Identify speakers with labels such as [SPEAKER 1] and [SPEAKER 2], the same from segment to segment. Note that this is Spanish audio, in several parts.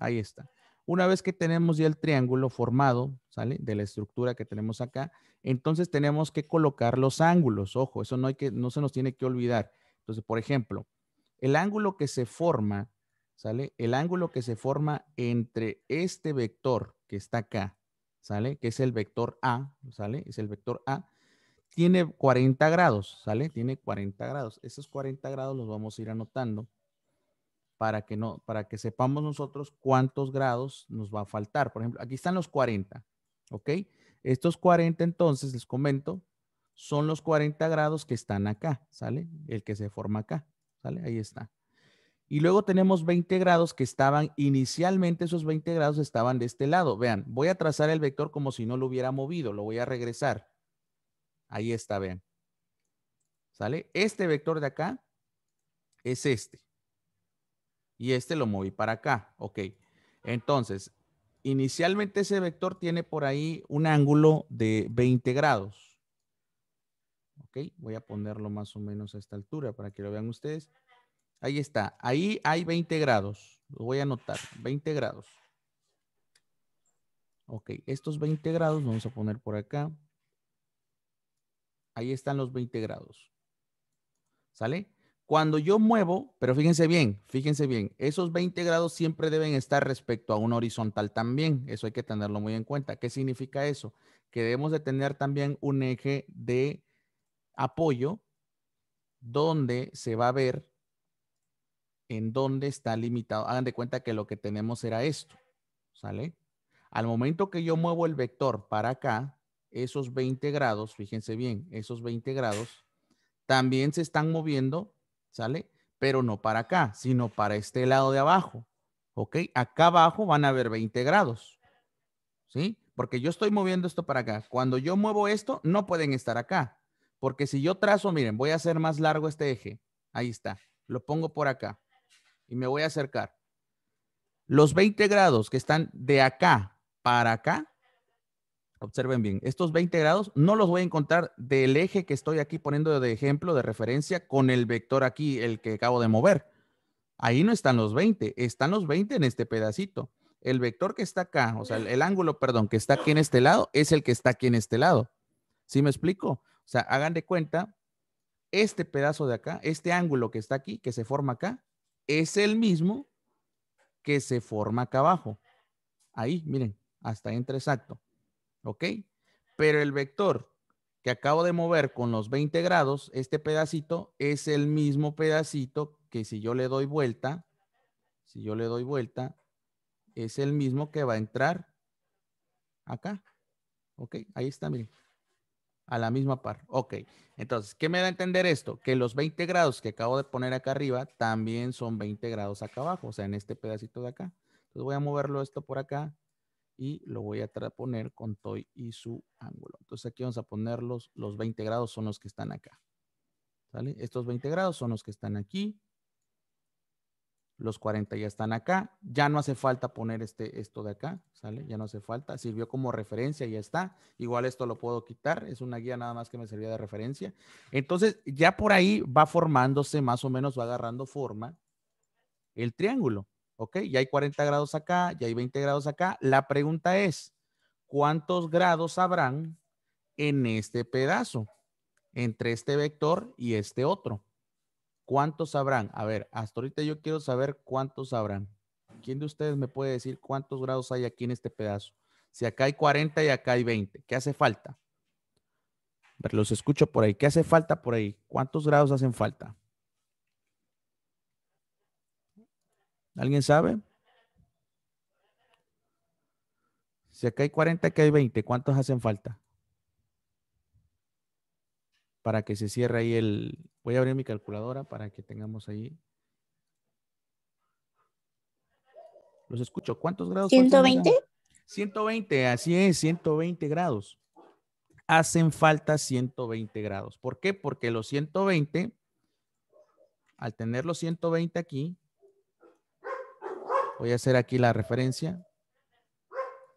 [SPEAKER 1] Ahí está. Una vez que tenemos ya el triángulo formado, ¿sale? De la estructura que tenemos acá, entonces tenemos que colocar los ángulos. Ojo, eso no, hay que, no se nos tiene que olvidar. Entonces, por ejemplo, el ángulo que se forma, ¿sale? El ángulo que se forma entre este vector que está acá, ¿sale? Que es el vector A, ¿sale? Es el vector A. Tiene 40 grados, ¿sale? Tiene 40 grados. Esos 40 grados los vamos a ir anotando para que, no, para que sepamos nosotros cuántos grados nos va a faltar. Por ejemplo, aquí están los 40, ¿ok? Estos 40 entonces, les comento, son los 40 grados que están acá, ¿sale? El que se forma acá, ¿sale? Ahí está. Y luego tenemos 20 grados que estaban, inicialmente esos 20 grados estaban de este lado. Vean, voy a trazar el vector como si no lo hubiera movido, lo voy a regresar. Ahí está, vean. ¿Sale? Este vector de acá es este y este lo moví para acá. Ok. Entonces, inicialmente ese vector tiene por ahí un ángulo de 20 grados. Ok, voy a ponerlo más o menos a esta altura para que lo vean ustedes. Ahí está, ahí hay 20 grados. Lo voy a anotar, 20 grados. Ok, estos 20 grados vamos a poner por acá. Ahí están los 20 grados. ¿Sale? Cuando yo muevo, pero fíjense bien, fíjense bien, esos 20 grados siempre deben estar respecto a un horizontal también. Eso hay que tenerlo muy en cuenta. ¿Qué significa eso? Que debemos de tener también un eje de apoyo donde se va a ver en dónde está limitado. Hagan de cuenta que lo que tenemos era esto, ¿sale? Al momento que yo muevo el vector para acá, esos 20 grados, fíjense bien, esos 20 grados, también se están moviendo ¿sale? Pero no para acá, sino para este lado de abajo, ¿ok? Acá abajo van a haber 20 grados, ¿sí? Porque yo estoy moviendo esto para acá. Cuando yo muevo esto, no pueden estar acá. Porque si yo trazo, miren, voy a hacer más largo este eje. Ahí está. Lo pongo por acá. Y me voy a acercar. Los 20 grados que están de acá para acá Observen bien, estos 20 grados no los voy a encontrar del eje que estoy aquí poniendo de ejemplo, de referencia, con el vector aquí, el que acabo de mover. Ahí no están los 20, están los 20 en este pedacito. El vector que está acá, o sea, el, ángulo, perdón, que está aquí en este lado, es el que está aquí en este lado. ¿Sí me explico? O sea, hagan de cuenta, este pedazo de acá, este ángulo que está aquí, que se forma acá, es el mismo que se forma acá abajo. Ahí, miren, hasta entre exacto. ¿ok? Pero el vector que acabo de mover con los 20 grados, este pedacito es el mismo pedacito que si yo le doy vuelta, si yo le doy vuelta, es el mismo que va a entrar acá. ¿Ok? Ahí está, miren. A la misma par. Ok. Entonces, ¿qué me da a entender esto? Que los 20 grados que acabo de poner acá arriba también son 20 grados acá abajo, o sea, en este pedacito de acá. Entonces voy a moverlo esto por acá y lo voy a poner con Toy y su ángulo. Entonces aquí vamos a poner los 20 grados son los que están acá. ¿Sale? Estos 20 grados son los que están aquí. Los 40 ya están acá. Ya no hace falta poner este, esto de acá, ¿sale? Ya no hace falta. Sirvió como referencia, ya está. Igual esto lo puedo quitar. Es una guía nada más que me servía de referencia. Entonces ya por ahí va formándose más o menos, va agarrando forma el triángulo. ¿ok? Ya hay 40 grados acá, ya hay 20 grados acá. La pregunta es, ¿cuántos grados habrán en este pedazo? Entre este vector y este otro. ¿Cuántos habrán? A ver, hasta ahorita yo quiero saber cuántos habrán. ¿Quién de ustedes me puede decir cuántos grados hay aquí en este pedazo? Si acá hay 40 y acá hay 20, ¿qué hace falta? Los escucho por ahí. ¿Qué hace falta por ahí? ¿Cuántos grados hacen falta? ¿Alguien sabe? Si acá hay 40, acá hay 20, ¿cuántos hacen falta? Para que se cierre ahí el... Voy a abrir mi calculadora para que tengamos ahí. Los escucho. ¿Cuántos grados? 120. 120, así es, 120 grados. Hacen falta 120 grados. ¿Por qué? Porque los 120, al tener los 120 aquí, Voy a hacer aquí la referencia.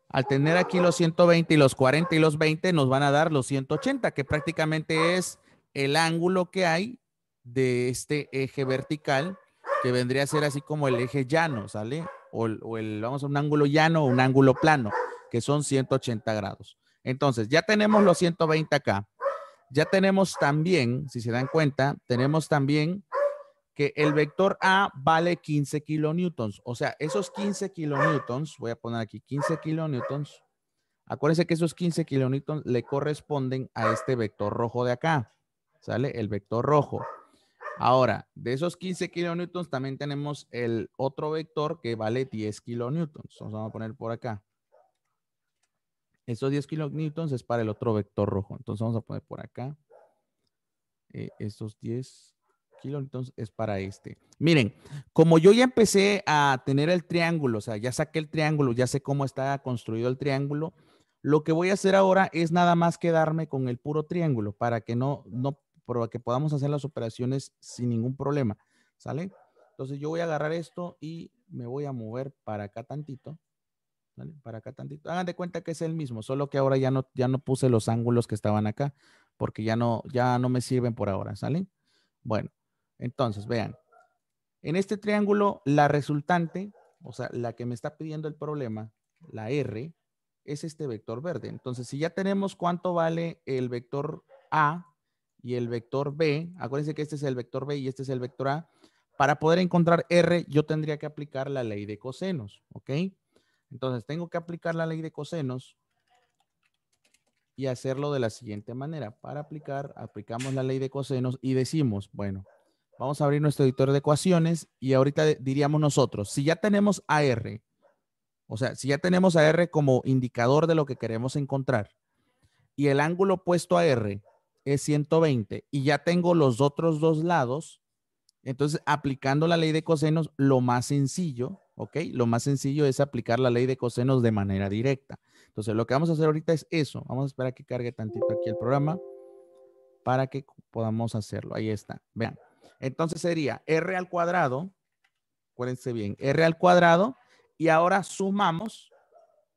[SPEAKER 1] Al tener aquí los 120 y los 40 y los 20 nos van a dar los 180, que prácticamente es el ángulo que hay de este eje vertical, que vendría a ser así como el eje llano, ¿sale? O, el, vamos a un ángulo llano o un ángulo plano, que son 180 grados. Entonces, ya tenemos los 120 acá. Ya tenemos también, si se dan cuenta, tenemos también que el vector A vale 15 kilonewtons. O sea, esos 15 kilonewtons, voy a poner aquí 15 kilonewtons. Acuérdense que esos 15 kilonewtons le corresponden a este vector rojo de acá. ¿Sale? El vector rojo. Ahora, de esos 15 kilonewtons también tenemos el otro vector que vale 10 kilonewtons. vamos a poner por acá. Esos 10 kilonewtons es para el otro vector rojo. Entonces vamos a poner por acá. Eh, estos 10 entonces es para este. Miren, como yo ya empecé a tener el triángulo, o sea, ya saqué el triángulo, ya sé cómo está construido el triángulo, lo que voy a hacer ahora es nada más quedarme con el puro triángulo para que no, no, para que podamos hacer las operaciones sin ningún problema, ¿sale? Entonces yo voy a agarrar esto y me voy a mover para acá tantito, ¿sale? Para acá tantito. Hagan de cuenta que es el mismo, solo que ahora ya no, ya no puse los ángulos que estaban acá porque ya no, ya no me sirven por ahora, ¿sale? Bueno, entonces, vean, en este triángulo, la resultante, o sea, la que me está pidiendo el problema, la R, es este vector verde. Entonces, si ya tenemos cuánto vale el vector A y el vector B, acuérdense que este es el vector B y este es el vector A, para poder encontrar R, yo tendría que aplicar la ley de cosenos, ¿ok? Entonces, tengo que aplicar la ley de cosenos y hacerlo de la siguiente manera. Para aplicar, aplicamos la ley de cosenos y decimos, bueno, Vamos a abrir nuestro editor de ecuaciones y ahorita diríamos nosotros, si ya tenemos AR, o sea, si ya tenemos AR como indicador de lo que queremos encontrar y el ángulo puesto a R es 120 y ya tengo los otros dos lados, entonces aplicando la ley de cosenos, lo más sencillo, ¿ok? Lo más sencillo es aplicar la ley de cosenos de manera directa. Entonces lo que vamos a hacer ahorita es eso. Vamos a esperar que cargue tantito aquí el programa para que podamos hacerlo. Ahí está. Vean. Entonces sería R al cuadrado, acuérdense bien, R al cuadrado, y ahora sumamos,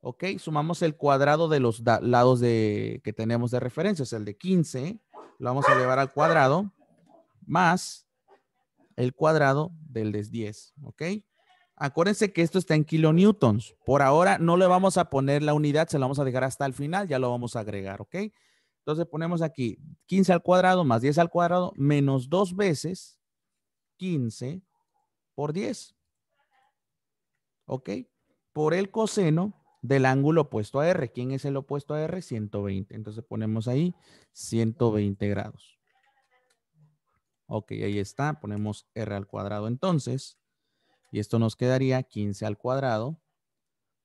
[SPEAKER 1] ¿ok? Sumamos el cuadrado de los lados de, que tenemos de referencia, es el de 15, lo vamos a llevar al cuadrado, más el cuadrado del de 10, ¿ok? Acuérdense que esto está en kilonewtons. Por ahora no le vamos a poner la unidad, se la vamos a dejar hasta el final, ya lo vamos a agregar, ¿ok? Entonces ponemos aquí 15 al cuadrado más 10 al cuadrado menos dos veces 15 por 10. ¿Ok? Por el coseno del ángulo opuesto a R. ¿Quién es el opuesto a R? 120. Entonces ponemos ahí 120 grados. Ok, ahí está. Ponemos R al cuadrado entonces. Y esto nos quedaría 15 al cuadrado.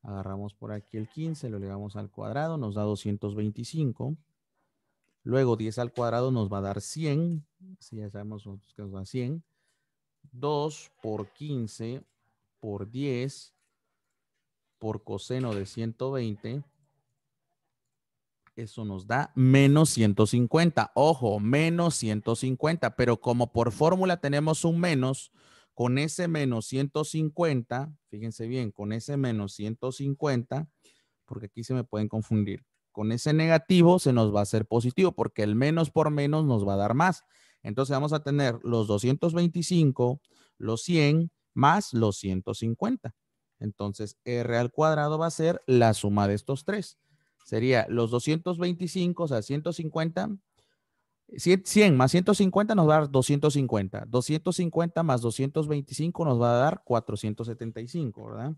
[SPEAKER 1] Agarramos por aquí el 15, lo elevamos al cuadrado, nos da 225. Luego 10 al cuadrado nos va a dar 100. Si ya sabemos que nos da 100. 2 por 15 por 10 por coseno de 120. Eso nos da menos 150. Ojo, menos 150. Pero como por fórmula tenemos un menos, con ese menos 150, fíjense bien, con ese menos 150, porque aquí se me pueden confundir con ese negativo se nos va a hacer positivo porque el menos por menos nos va a dar más. Entonces vamos a tener los 225, los 100 más los 150. Entonces R al cuadrado va a ser la suma de estos tres. Sería los 225, o sea, 150. 100 más 150 nos va a dar 250. 250 más 225 nos va a dar 475, ¿verdad?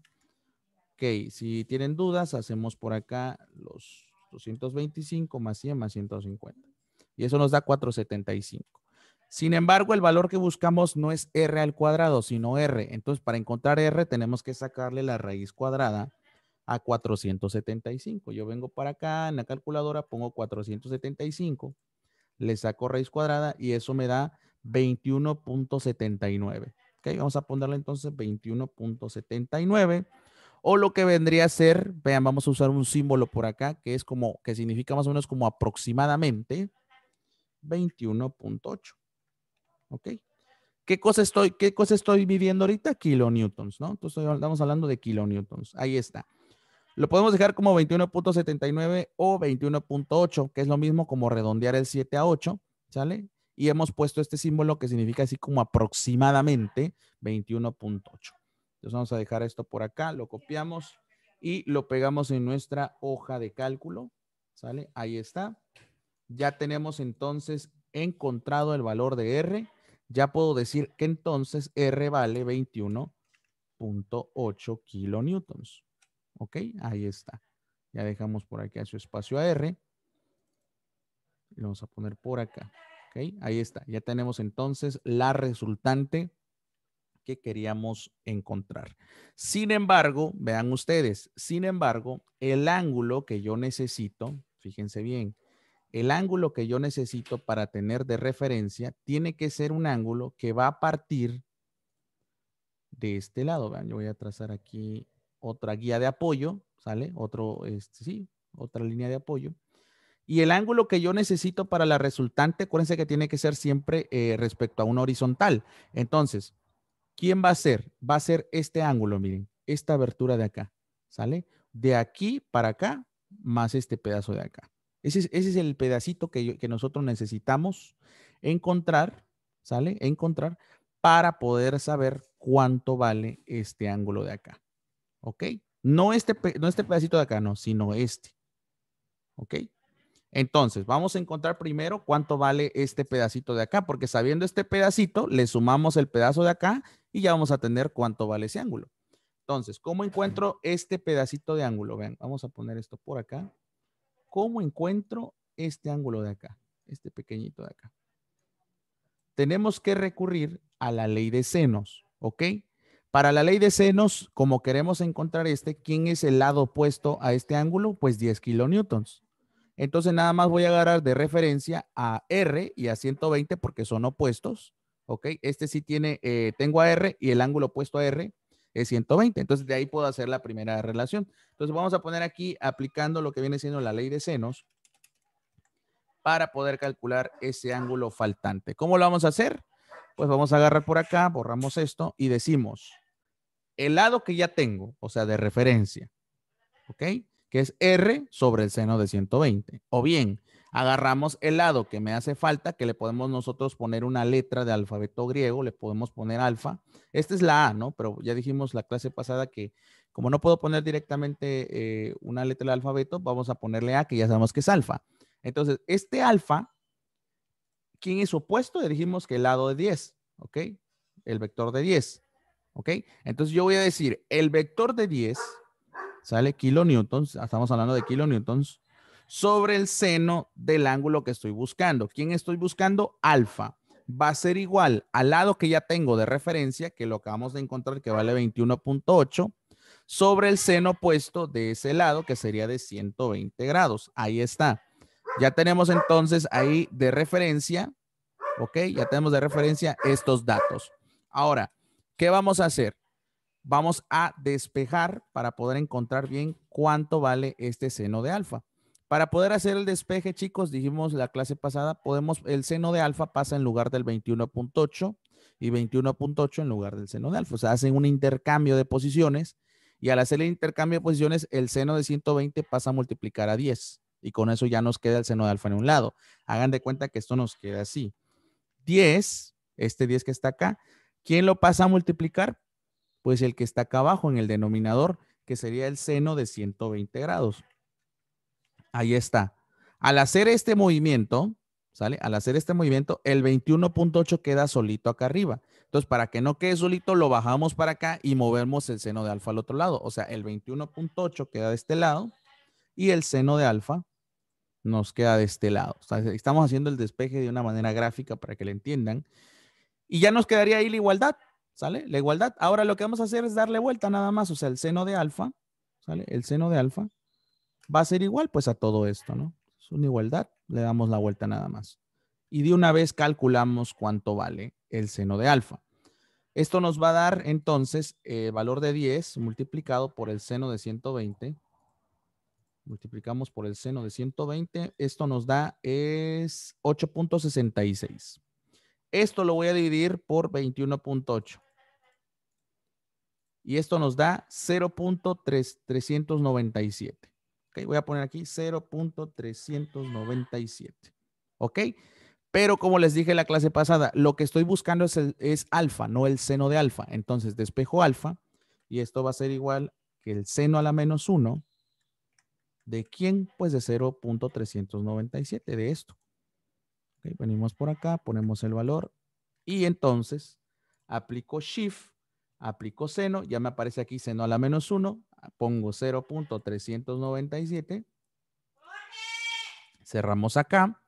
[SPEAKER 1] Ok, si tienen dudas, hacemos por acá los 225 más 100 más 150. Y eso nos da 475. Sin embargo, el valor que buscamos no es r al cuadrado, sino r. Entonces, para encontrar r tenemos que sacarle la raíz cuadrada a 475. Yo vengo para acá en la calculadora, pongo 475, le saco raíz cuadrada y eso me da 21.79. ¿Ok? Vamos a ponerle entonces 21.79 o lo que vendría a ser, vean, vamos a usar un símbolo por acá, que es como, que significa más o menos como aproximadamente 21.8. ¿Ok? ¿Qué cosa, estoy, ¿Qué cosa estoy viviendo ahorita? Kilonewtons, ¿no? Entonces estamos hablando de kilonewtons. Ahí está. Lo podemos dejar como 21.79 o 21.8, que es lo mismo como redondear el 7 a 8, ¿sale? Y hemos puesto este símbolo que significa así como aproximadamente 21.8. Entonces vamos a dejar esto por acá, lo copiamos y lo pegamos en nuestra hoja de cálculo. ¿Sale? Ahí está. Ya tenemos entonces encontrado el valor de R. Ya puedo decir que entonces R vale 21.8 kilonewtons. ¿Ok? Ahí está. Ya dejamos por aquí a su espacio a R. Lo vamos a poner por acá. ¿Ok? Ahí está. Ya tenemos entonces la resultante que queríamos encontrar. Sin embargo, vean ustedes, sin embargo, el ángulo que yo necesito, fíjense bien, el ángulo que yo necesito para tener de referencia tiene que ser un ángulo que va a partir de este lado. Vean, yo voy a trazar aquí otra guía de apoyo, ¿sale? Otro, este, sí, otra línea de apoyo. Y el ángulo que yo necesito para la resultante, acuérdense que tiene que ser siempre eh, respecto a una horizontal. Entonces, ¿Quién va a ser? Va a ser este ángulo, miren, esta abertura de acá, ¿sale? De aquí para acá, más este pedazo de acá. Ese es, el pedacito que, nosotros necesitamos encontrar, ¿sale? Encontrar para poder saber cuánto vale este ángulo de acá. ¿Ok? No este, no este pedacito de acá, no, sino este. ¿Ok? Entonces, vamos a encontrar primero cuánto vale este pedacito de acá, porque sabiendo este pedacito, le sumamos el pedazo de acá y ya vamos a tener cuánto vale ese ángulo. Entonces, ¿cómo encuentro este pedacito de ángulo? Vean, vamos a poner esto por acá. ¿Cómo encuentro este ángulo de acá? Este pequeñito de acá. Tenemos que recurrir a la ley de senos, ¿ok? Para la ley de senos, como queremos encontrar este, ¿quién es el lado opuesto a este ángulo? Pues 10 kilonewtons. Entonces nada más voy a agarrar de referencia a R y a 120 porque son opuestos, ¿ok? Este sí tiene, eh, tengo a R y el ángulo opuesto a R es 120. Entonces de ahí puedo hacer la primera relación. Entonces vamos a poner aquí aplicando lo que viene siendo la ley de senos para poder calcular ese ángulo faltante. ¿Cómo lo vamos a hacer? Pues vamos a agarrar por acá, borramos esto y decimos el lado que ya tengo, o sea, de referencia, ¿ok? que es R sobre el seno de 120. O bien, agarramos el lado que me hace falta, que le podemos nosotros poner una letra de alfabeto griego, le podemos poner alfa. Esta es la A, ¿no? Pero ya dijimos la clase pasada que como no puedo poner directamente eh, una letra del alfabeto, vamos a ponerle A, que ya sabemos que es alfa. Entonces, este alfa, ¿quién es opuesto? Ya dijimos que el lado de 10, ¿ok? El vector de 10, ¿ok? Entonces yo voy a decir, el vector de 10 sale kilonewtons, ah, estamos hablando de kilonewtons, sobre el seno del ángulo que estoy buscando. ¿Quién estoy buscando? Alfa. Va a ser igual al lado que ya tengo de referencia, que lo acabamos de encontrar que vale 21.8, sobre el seno opuesto de ese lado, que sería de 120 grados. Ahí está. Ya tenemos entonces ahí de referencia, ¿ok? Ya tenemos de referencia estos datos. Ahora, ¿qué vamos a hacer? vamos a despejar para poder encontrar bien cuánto vale este seno de alfa. Para poder hacer el despeje, chicos, dijimos la clase pasada, podemos, el seno de alfa pasa en lugar del 21.8 y 21.8 en lugar del seno de alfa. O sea, hacen un intercambio de posiciones y al hacer el intercambio de posiciones, el seno de 120 pasa a multiplicar a 10 y con eso ya nos queda el seno de alfa en un lado. Hagan de cuenta que esto nos queda así. 10, este 10 que está acá, ¿quién lo pasa a multiplicar? pues el que está acá abajo en el denominador, que sería el seno de 120 grados. Ahí está. Al hacer este movimiento, ¿sale? Al hacer este movimiento, el 21.8 queda solito acá arriba. Entonces, para que no quede solito, lo bajamos para acá y movemos el seno de alfa al otro lado. O sea, el 21.8 queda de este lado y el seno de alfa nos queda de este lado. O sea, estamos haciendo el despeje de una manera gráfica para que lo entiendan. Y ya nos quedaría ahí la igualdad. ¿Sale? La igualdad. Ahora lo que vamos a hacer es darle vuelta nada más. O sea, el seno de alfa, ¿sale? El seno de alfa va a ser igual pues a todo esto, ¿no? Es una igualdad. Le damos la vuelta nada más. Y de una vez calculamos cuánto vale el seno de alfa. Esto nos va a dar entonces el eh, valor de 10 multiplicado por el seno de 120. Multiplicamos por el seno de 120. Esto nos da es 8.66. Esto lo voy a dividir por 21.8. Y esto nos da 0.397. Okay, voy a poner aquí 0.397. ¿Ok? Pero como les dije en la clase pasada, lo que estoy buscando es, es alfa, no el seno de alfa. Entonces despejo alfa y esto va a ser igual que el seno a la menos 1. ¿De quién? Pues de 0.397, de esto venimos por acá, ponemos el valor y entonces aplico Shift, aplico seno, ya me aparece aquí seno a la menos 1, pongo 0.397, cerramos acá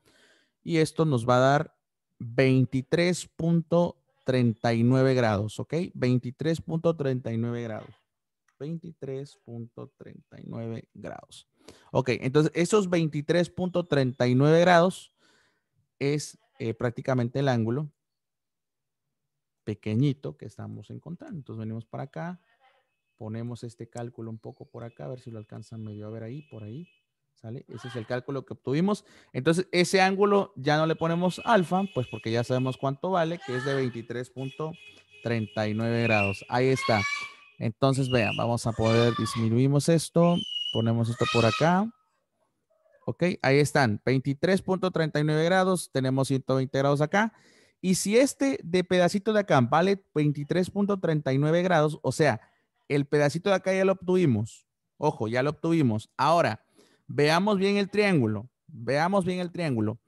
[SPEAKER 1] y esto nos va a dar 23.39 grados, ¿ok? 23.39 grados. 23.39 grados. Ok, entonces esos 23.39 grados es eh, prácticamente el ángulo pequeñito que estamos encontrando. Entonces venimos para acá, ponemos este cálculo un poco por acá, a ver si lo alcanzan medio a ver ahí, por ahí. ¿Sale? Ese es el cálculo que obtuvimos. Entonces, ese ángulo ya no le ponemos alfa, pues porque ya sabemos cuánto vale, que es de 23.39 grados. Ahí está. Entonces, vean, vamos a poder, disminuimos esto, ponemos esto por acá. ¿Ok? Ahí están, 23.39 grados, tenemos 120 grados acá. Y si este de pedacito de acá vale 23.39 grados, o sea, el pedacito de acá ya lo obtuvimos. Ojo, ya lo obtuvimos. Ahora, veamos bien el triángulo. Veamos bien el triángulo.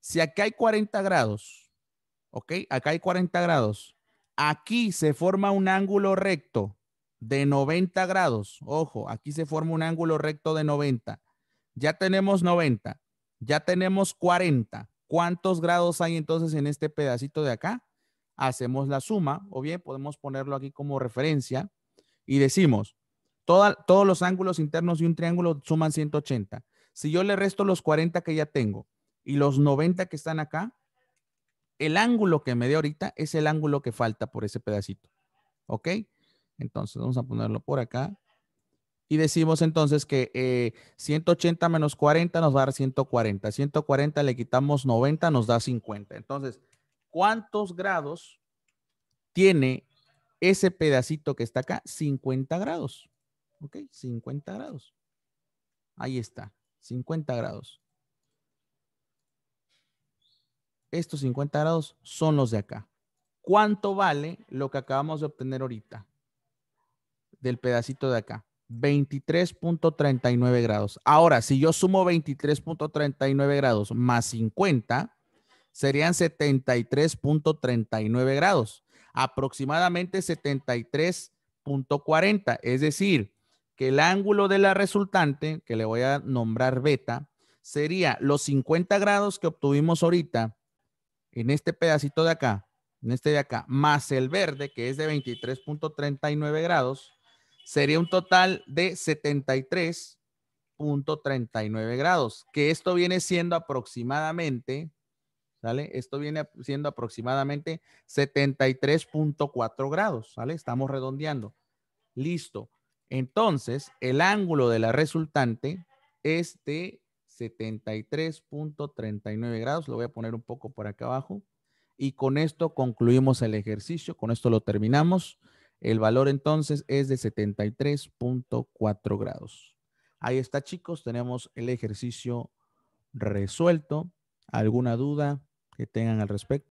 [SPEAKER 1] Si acá hay 40 grados, ¿ok? Acá hay 40 grados. Aquí se forma un ángulo recto de 90 grados. Ojo, aquí se forma un ángulo recto de 90 ya tenemos 90, ya tenemos 40. ¿Cuántos grados hay entonces en este pedacito de acá? Hacemos la suma, o bien podemos ponerlo aquí como referencia y decimos, todos los ángulos internos de un triángulo suman 180. Si yo le resto los 40 que ya tengo y los 90 que están acá, el ángulo que me dé ahorita es el ángulo que falta por ese pedacito. ¿Ok? Entonces vamos a ponerlo por acá y decimos entonces que 180 eh, menos 40 nos va a dar 140. 140 le quitamos 90, nos da 50. Entonces, ¿cuántos grados tiene ese pedacito que está acá? 50 grados. ¿Ok? 50 grados. Ahí está, 50 grados. Estos 50 grados son los de acá. ¿Cuánto vale lo que acabamos de obtener ahorita? Del pedacito de acá. 23.39 grados. Ahora, si yo sumo 23.39 grados más 50, serían 73.39 grados, aproximadamente 73.40. Es decir, que el ángulo de la resultante, que le voy a nombrar beta, sería los 50 grados que obtuvimos ahorita en este pedacito de acá, en este de acá, más el verde, que es de 23.39 grados, sería un total de 73.39 grados, que esto viene siendo aproximadamente, ¿sale? Esto viene siendo aproximadamente 73.4 grados, ¿sale? Estamos redondeando. Listo. Entonces, el ángulo de la resultante es de 73.39 grados. Lo voy a poner un poco por acá abajo. Y con esto concluimos el ejercicio, con esto lo terminamos. El valor entonces es de 73.4 grados. Ahí está, chicos. Tenemos el ejercicio resuelto. ¿Alguna duda que tengan al respecto?